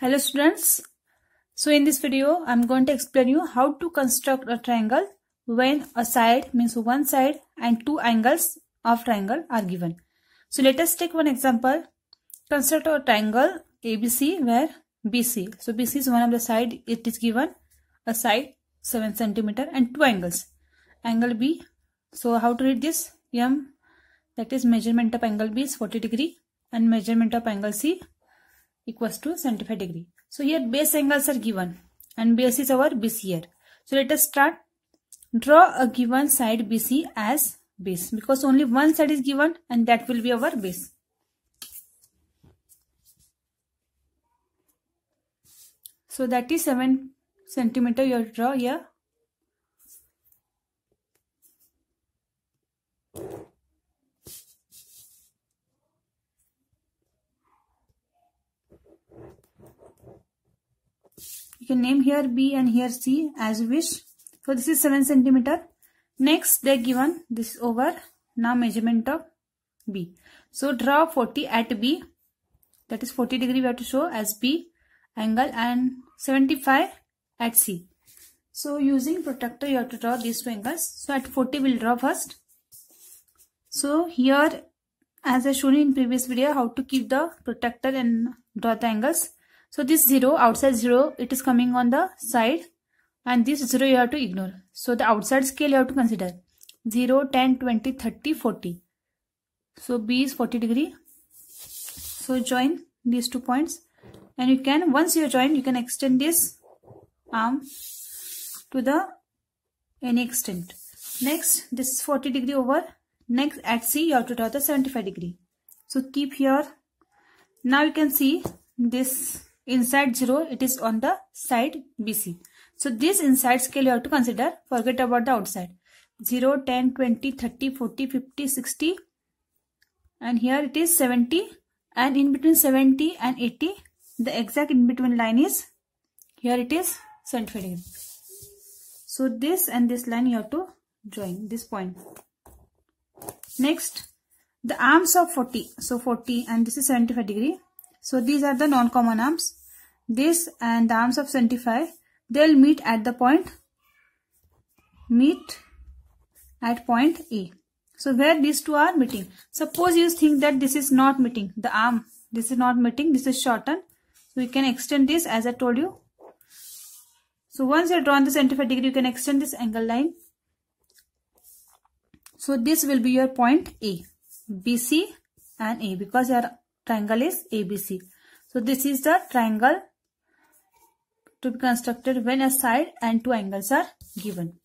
Hello students. So in this video, I'm going to explain you how to construct a triangle when a side means one side and two angles of triangle are given. So let us take one example. Construct a triangle ABC where BC. So BC is one of the side. It is given a side 7 centimeter and two angles. Angle B. So how to read this? M that is measurement of angle B is 40 degree and measurement of angle C equals to 75 degree. So here base angles are given and base is our BC here. So let us start. Draw a given side BC as base because only one side is given and that will be our base. So that is 7 centimeter you have to draw here You can name here B and here C as you wish. So this is 7 centimeter. Next they given this over. Now measurement of B. So draw 40 at B. That is 40 degree we have to show as B angle and 75 at C. So using protractor you have to draw these two angles. So at 40 we'll draw first. So here as I shown in previous video how to keep the protractor and draw the angles. So this 0, outside 0, it is coming on the side and this 0 you have to ignore. So the outside scale you have to consider 0, 10, 20, 30, 40. So B is 40 degree. So join these two points and you can, once you join, you can extend this arm to the any extent. Next, this is 40 degree over. Next at C you have to draw the 75 degree. So keep here. Now you can see this inside 0 it is on the side BC. So this inside scale you have to consider forget about the outside 0 10 20 30 40 50 60 and here it is 70 and in between 70 and 80 the exact in between line is here it is 75 degree. So this and this line you have to join this point. Next the arms of 40 so 40 and this is 75 degree so these are the non-common arms. This and the arms of 75, they'll meet at the point, meet at point A. So where these two are meeting. Suppose you think that this is not meeting, the arm, this is not meeting, this is shortened. So you can extend this as I told you. So once you have drawn the 75 degree, you can extend this angle line. So this will be your point A, BC and A because your triangle is ABC. So this is the triangle to be constructed when a side and two angles are given.